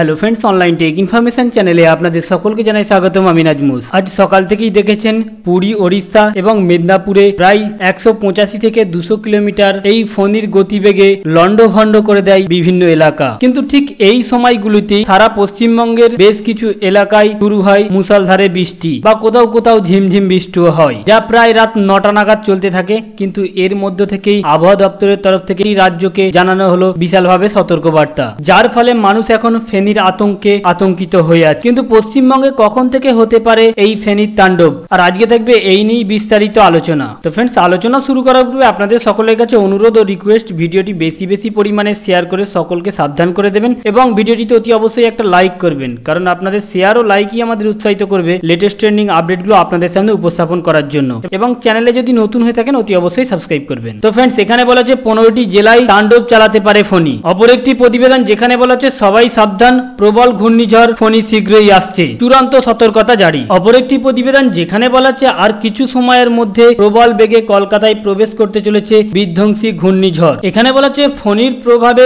hello friends online tech information চ্যানেলে আপনাদের সকলকে জানাই স্বাগতম আমি নাজমুস আজ সকাল থেকেই দেখেছেন পুরী ওড়িশা এবং মেদিনীপুরে প্রায় একশো পঁচাশি থেকে দুশো কিলোমিটার এই ফণির গতিবেগে লণ্ডভণ্ড করে দেয় বিভিন্ন এলাকা কিন্তু ঠিক এই সময়গুলিতে সারা পশ্চিমবঙ্গের বেশ কিছু এলাকায় শুরু হয় মুসলধারে বৃষ্টি বা কোথাও কোথাও ঝিমঝিম বৃষ্টিও হয় যা প্রায় রাত নটা নাগাদ চলতে থাকে কিন্তু এর মধ্যে থেকেই আবহাওয়া দপ্তরের তরফ থেকেই রাজ্যকে জানানো হলো বিশালভাবে সতর্কবার্তা যার ফলে মানুষ এখন ফেনি ফেনীর আতঙ্কে আতঙ্কিত হয়ে আছে কিন্তু পশ্চিমবঙ্গে কখন থেকে হতে পারে এই ফেনীর তাণ্ডব আর আজকে থাকবে এই নিয়েই বিস্তারিত আলোচনা তো ফ্রেন্ডস আলোচনা শুরু করার পূর্বে আপনাদের সকলের কাছে অনুরোধ ও রিকোয়েস্ট ভিডিওটি বেশি বেশি পরিমাণে শেয়ার করে সকলকে সাবধান করে দেবেন এবং ভিডিওটিতে অতি অবশ্যই একটা লাইক করবেন কারণ আপনাদের শেয়ার ও লাইকই আমাদের উৎসাহিত করবে লেটেস্ট ট্রেন্ডিং আপডেটগুলো আপনাদের সামনে উপস্থাপন করার জন্য এবং চ্যানেলে যদি নতুন হয়ে থাকেন অতি অবশ্যই সাবস্ক্রাইব করবেন তো ফ্রেন্ডস এখানে বলা হচ্ছে পনেরোটি জেলায় তাণ্ডব চালাতে পারে ফনি অপর একটি প্রতিবেদন যেখানে বলা হচ্ছে সবাই সাবধান প্রবল ঘূর্ণিঝড় ফণি শীঘ্রই আসছে চূড়ান্ত সতর্কতা জারি অপর একটি প্রতিবেদন যেখানে বলা হচ্ছে আর কিছু সময়ের মধ্যে প্রবল বেগে কলকাতায় প্রবেশ করতে চলেছে বিধ্বংসী ঘূর্ণিঝড় এখানে বলা হচ্ছে ফণির প্রভাবে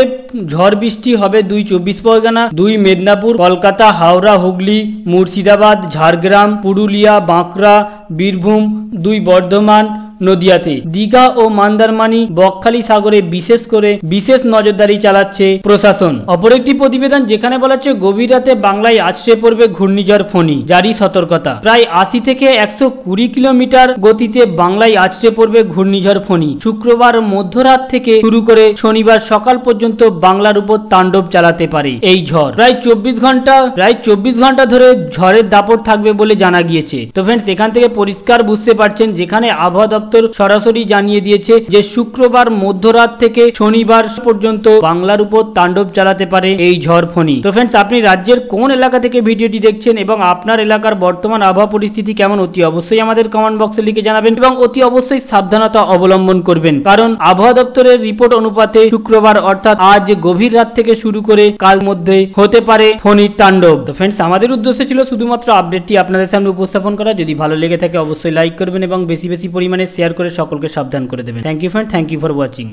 ঝড় বৃষ্টি হবে দুই চব্বিশ পরগনা দুই মেদিনীপুর কলকাতা হাওড়া হুগলি মুর্শিদাবাদ ঝাড়গ্রাম পুরুলিয়া বাঁকুড়া বীরভূম দুই বর্ধমান নদিয়াতে দীঘা ও মান্দারমানি বকখালি সাগরে বিশেষ করে বিশেষ নজরদারি চালাচ্ছে প্রশাসন অপর একটি প্রতিবেদন যেখানে বলা হচ্ছে গভীর রাতে বাংলায় আছড়ে পড়বে ঘূর্ণিঝড় ফণি জারি সতর্কতা প্রায় আশি থেকে একশো কুড়ি কিলোমিটার গতিতে বাংলায় আছড়ে পড়বে ঘূর্ণিঝড় ফণি শুক্রবার মধ্যরাত থেকে শুরু করে শনিবার সকাল পর্যন্ত বাংলার উপর তাণ্ডব চালাতে পারে এই ঝড় প্রায় চব্বিশ ঘন্টা প্রায় চব্বিশ ঘন্টা ধরে ঝড়ের দাপট থাকবে বলে জানা গিয়েছে তো ফ্রেন্ডস এখান থেকে পরিষ্কার বুঝতে পারছেন যেখানে আবহাওয়া দপ্তর সরাসরি জানিয়ে দিয়েছে যে শুক্রবার মধ্যরাত থেকে শনিবার পর্যন্ত বাংলার উপর তাণ্ডব চালাতে পারে এই ঝড় ফণি তো ফ্রেন্ডস আপনি রাজ্যের কোন এলাকা থেকে ভিডিওটি দেখছেন এবং আপনার এলাকার বর্তমান আবহাওয়া পরিস্থিতি কেমন অতি অবশ্যই আমাদের কমেন্ট বক্সে লিখে জানাবেন এবং অতি অবশ্যই সাবধানতা অবলম্বন করবেন কারণ আবহাওয়া দপ্তরের রিপোর্ট অনুপাতে শুক্রবার অর্থাৎ আজ গভীর রাত থেকে শুরু করে কাল মধ্যে হতে পারে ফণির তাণ্ডব তো ফ্রেন্ডস আমাদের উদ্দেশ্য ছিল শুধুমাত্র আপডেটটি আপনাদের সামনে উপস্থাপন করা যদি ভালো লেগে থাকে অবশ্যই লাইক করবেন এবং বেশি বেশি পরিমাণে শেয়ার শেয়ার করে সকলকে সাবধান করে দেবেন thank you friend thank you for watching